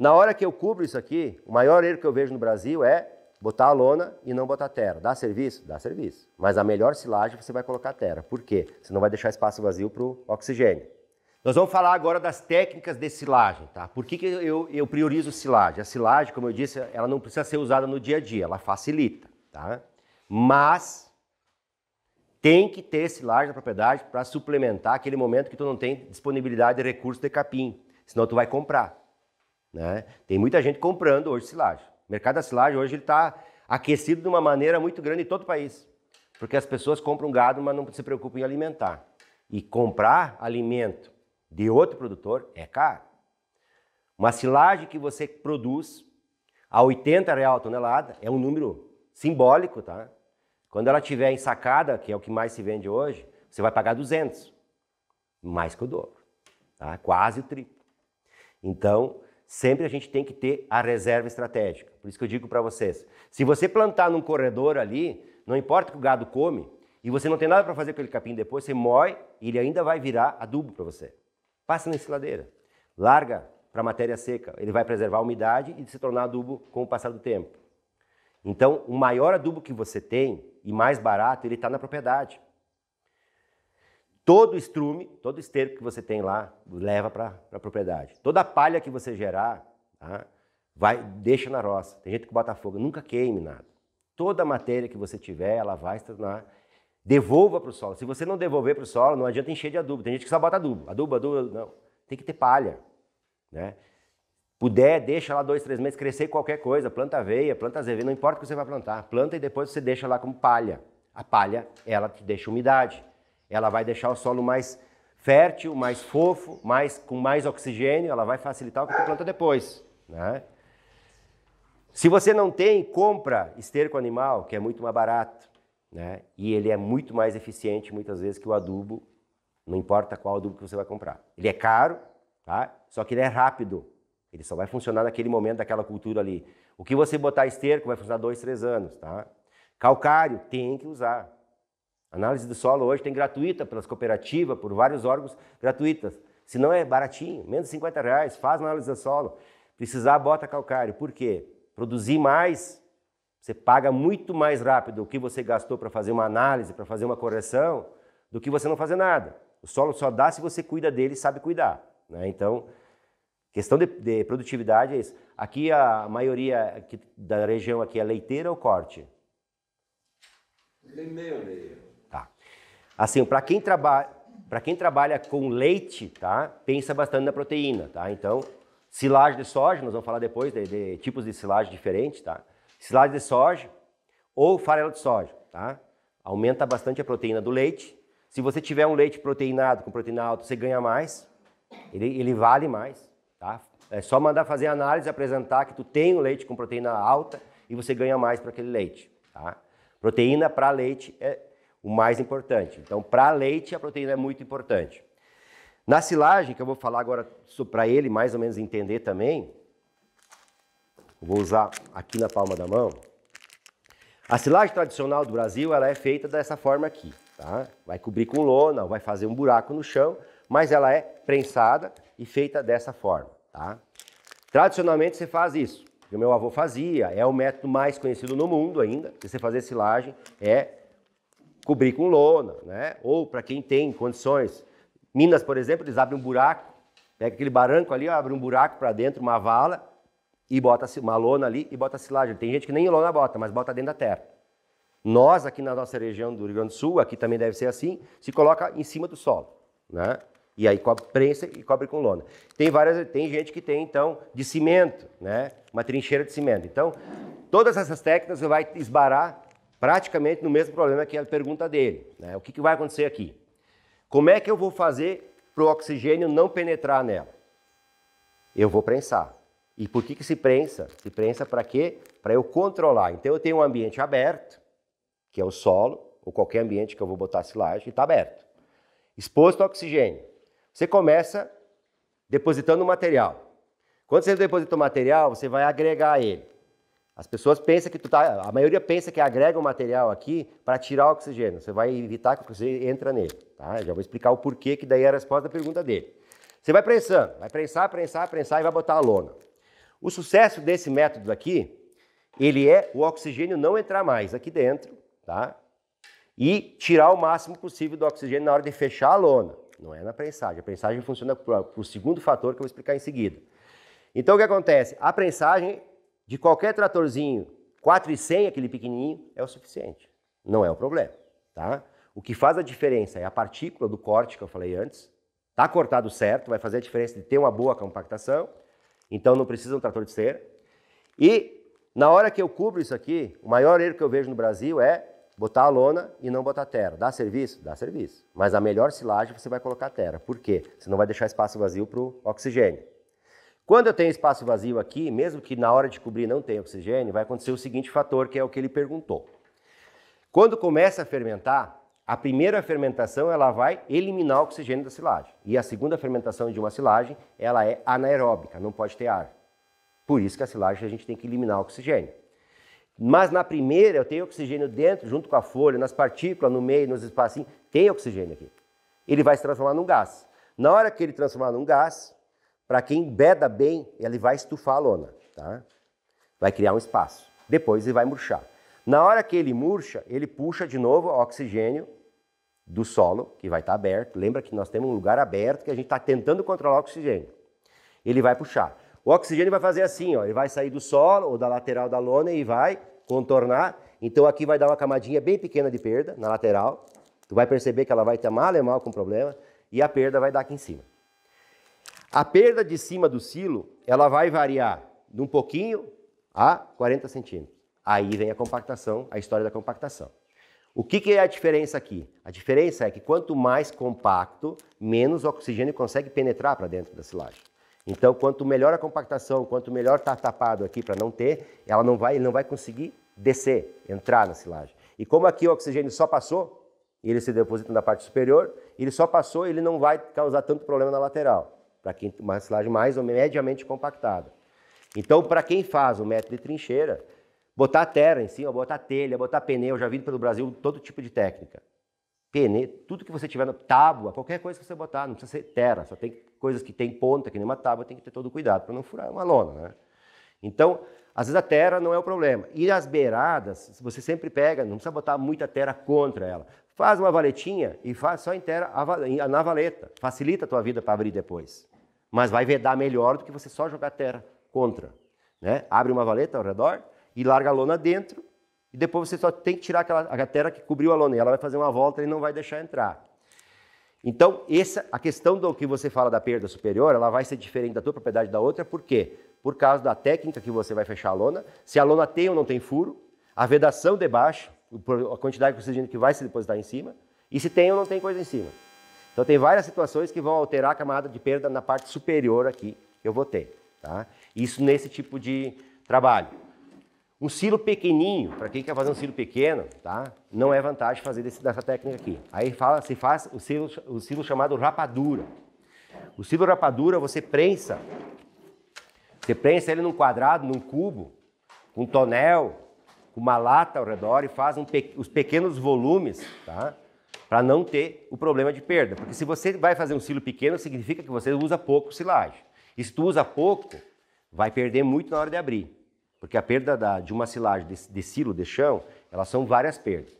Na hora que eu cubro isso aqui, o maior erro que eu vejo no Brasil é botar a lona e não botar terra. Dá serviço? Dá serviço. Mas a melhor silagem você vai colocar terra. Por quê? Você não vai deixar espaço vazio para o oxigênio. Nós vamos falar agora das técnicas de silagem, tá? Por que, que eu, eu priorizo silagem? A silagem, como eu disse, ela não precisa ser usada no dia a dia, ela facilita, tá? Mas tem que ter silagem na propriedade para suplementar aquele momento que tu não tem disponibilidade de recurso de capim, senão tu vai comprar. Né? Tem muita gente comprando hoje silagem. O mercado da silagem hoje está aquecido de uma maneira muito grande em todo o país. Porque as pessoas compram gado, mas não se preocupam em alimentar. E comprar alimento de outro produtor é caro. Uma silagem que você produz a 80 real a tonelada é um número simbólico, tá? Quando ela tiver ensacada, que é o que mais se vende hoje, você vai pagar 200, mais que o dobro, tá? Quase o triplo. Então, sempre a gente tem que ter a reserva estratégica. Por isso que eu digo para vocês: se você plantar num corredor ali, não importa o que o gado come, e você não tem nada para fazer com aquele capim depois, você moe e ele ainda vai virar adubo para você. Passa na ensiladeira, larga para matéria seca, ele vai preservar a umidade e se tornar adubo com o passar do tempo. Então, o maior adubo que você tem e mais barato, ele está na propriedade todo estrume, todo esterco que você tem lá, leva para a propriedade. Toda palha que você gerar, tá? vai deixa na roça. Tem gente que bota fogo, nunca queime nada. Toda matéria que você tiver, ela vai se tornar. Devolva para o solo. Se você não devolver para o solo, não adianta encher de adubo. Tem gente que só bota adubo. Adubo, adubo, não. Tem que ter palha. Né? Puder, deixa lá dois, três meses crescer qualquer coisa. Planta aveia, planta azevedo, não importa o que você vai plantar. Planta e depois você deixa lá como palha. A palha, ela te deixa umidade. Ela vai deixar o solo mais fértil, mais fofo, mais, com mais oxigênio, ela vai facilitar o que tu planta depois. Né? Se você não tem, compra esterco animal, que é muito mais barato. Né? E ele é muito mais eficiente muitas vezes que o adubo, não importa qual adubo que você vai comprar. Ele é caro, tá? Só que ele é rápido. Ele só vai funcionar naquele momento daquela cultura ali. O que você botar esterco vai funcionar dois, três anos, tá? Calcário tem que usar. Análise do solo hoje tem gratuita pelas cooperativas, por vários órgãos gratuitas. Se não é baratinho, menos de 50 reais, faz análise do solo. Precisar, bota calcário. Por quê? Produzir mais, você paga muito mais rápido o que você gastou para fazer uma análise, para fazer uma correção, do que você não fazer nada. O solo só dá se você cuida dele e sabe cuidar. Né? Então, questão de, de, produtividade é isso. Aqui a maioria da região aqui é leiteira ou corte? Meio, meio. Assim, para quem, para quem trabalha com leite, tá? Pensa bastante na proteína, tá? Então, silagem de soja, nós vamos falar depois de, de tipos de silagem diferentes, tá? Silagem de soja ou farelo de soja, tá? Aumenta bastante a proteína do leite. Se você tiver um leite proteinado com proteína alta, você ganha mais. Ele, ele vale mais, tá? É só mandar fazer análise, apresentar que tu tem um leite com proteína alta e você ganha mais para aquele leite, tá? Proteína para leite é o mais importante. Então, para leite, a proteína é muito importante. Na silagem, que eu vou falar agora para ele mais ou menos entender também, vou usar aqui na palma da mão. A silagem tradicional do Brasil ela é feita dessa forma aqui, tá? Vai cobrir com lona, vai fazer um buraco no chão, mas ela é prensada e feita dessa forma, tá? Tradicionalmente você faz isso, o meu avô fazia, é o método mais conhecido no mundo ainda, de você fazer silagem, é cobrir com lona, né? ou para quem tem condições. Minas, por exemplo, eles abrem um buraco, pega aquele barranco ali, abre um buraco para dentro, uma vala, e bota uma lona ali e bota silagem. Tem gente que nem lona bota, mas bota dentro da terra. Nós, aqui na nossa região do Rio Grande do Sul, aqui também deve ser assim, se coloca em cima do solo, né? E aí cobre prensa e cobre com lona. Tem várias, tem gente que tem então de cimento, né? Uma trincheira de cimento. Então, todas essas técnicas vai esbarar praticamente no mesmo problema que a pergunta dele. Né? O que, que vai acontecer aqui? Como é que eu vou fazer para o oxigênio não penetrar nela? Eu vou prensar. E por que, que se prensa? Se prensa para quê? Para eu controlar. Então eu tenho um ambiente aberto, que é o solo, ou qualquer ambiente que eu vou botar silagem, e está aberto. Exposto ao oxigênio. Você começa depositando o material. Quando você deposita o material, você vai agregar ele. As pessoas pensam que tu tá, a maioria pensa que agrega o um material aqui para tirar o oxigênio. Você vai evitar que você entra nele, tá? Eu já vou explicar o porquê que daí é a resposta da pergunta dele. Você vai prensando, vai prensar, prensar, prensar e vai botar a lona. O sucesso desse método aqui, ele é o oxigênio não entrar mais aqui dentro, tá? E tirar o máximo possível do oxigênio na hora de fechar a lona. Não é na prensagem. A prensagem funciona para o segundo fator que eu vou explicar em seguida. Então o que acontece? A prensagem de qualquer tratorzinho, 4,100, aquele pequenininho, é o suficiente. Não é o problema, tá? O que faz a diferença é a partícula do corte que eu falei antes. Tá cortado certo, vai fazer a diferença de ter uma boa compactação. Então não precisa um trator de cera. E na hora que eu cubro isso aqui, o maior erro que eu vejo no Brasil é botar a lona e não botar terra. Dá serviço? Dá serviço. Mas a melhor silagem você vai colocar terra. Por quê? Você não vai deixar espaço vazio para o oxigênio. Quando eu tenho espaço vazio aqui, mesmo que na hora de cobrir não tenha oxigênio, vai acontecer o seguinte fator, que é o que ele perguntou. Quando começa a fermentar, a primeira fermentação ela vai eliminar o oxigênio da silagem. E a segunda fermentação de uma silagem, ela é anaeróbica, não pode ter ar. Por isso que a silagem a gente tem que eliminar o oxigênio. Mas na primeira eu tenho oxigênio dentro, junto com a folha, nas partículas, no meio, nos espacinhos, tem oxigênio aqui. Ele vai se transformar num gás. Na hora que ele transformar num gás, para quem beda bem, ele vai estufar a lona, tá? Vai criar um espaço. Depois ele vai murchar. Na hora que ele murcha, ele puxa de novo o oxigênio do solo, que vai estar tá aberto. Lembra que nós temos um lugar aberto que a gente está tentando controlar o oxigênio. Ele vai puxar. O oxigênio vai fazer assim, ó, ele vai sair do solo ou da lateral da lona e vai contornar. Então aqui vai dar uma camadinha bem pequena de perda na lateral. Tu vai perceber que ela vai estar mal mal com problema e a perda vai dar aqui em cima. A perda de cima do silo, ela vai variar de um pouquinho a 40 centímetros. Aí vem a compactação, a história da compactação. O que, que, é a diferença aqui? A diferença é que quanto mais compacto, menos oxigênio consegue penetrar para dentro da silagem. Então, quanto melhor a compactação, quanto melhor está tapado aqui para não ter, ela não vai, não vai conseguir descer, entrar na silagem. E como aqui o oxigênio só passou, ele se deposita na parte superior, ele só passou, ele não vai causar tanto problema na lateral para quem uma silagem mais ou mediamente compactada. Então, para quem faz o método de trincheira, botar terra em cima, botar telha, botar pneu, já vindo pelo Brasil todo tipo de técnica. Pneu, tudo que você tiver na tábua, qualquer coisa que você botar, não precisa ser terra, só tem coisas que tem ponta, que nem uma tábua, tem que ter todo cuidado para não furar uma lona, né? Então, às vezes a terra não é o problema. E as beiradas, você sempre pega, não precisa botar muita terra contra ela. Faz uma valetinha e faz só em terra na valeta. Facilita a tua vida para abrir depois mas vai vedar melhor do que você só jogar terra contra. Né? Abre uma valeta ao redor e larga a lona dentro, e depois você só tem que tirar aquela, a terra que cobriu a lona, e ela vai fazer uma volta e não vai deixar entrar. Então, essa, a questão do que você fala da perda superior, ela vai ser diferente da tua propriedade da outra, por quê? Por causa da técnica que você vai fechar a lona, se a lona tem ou não tem furo, a vedação de baixo, a quantidade de oxigênio que vai se depositar em cima, e se tem ou não tem coisa em cima. Então tem várias situações que vão alterar a camada de perda na parte superior aqui que eu vou ter. Tá? Isso nesse tipo de trabalho. Um silo pequenininho, para quem quer fazer um silo pequeno, tá? não é vantagem fazer desse, dessa técnica aqui. Aí fala, se faz o silo, o silo chamado rapadura. O silo rapadura você prensa, você prensa ele num quadrado, num cubo, com um tonel, com uma lata ao redor e faz um, os pequenos volumes, tá? para não ter o problema de perda. Porque se você vai fazer um silo pequeno, significa que você usa pouco silagem. E se tu usa pouco, vai perder muito na hora de abrir. Porque a perda da, de uma silagem de, de silo, de chão, elas são várias perdas.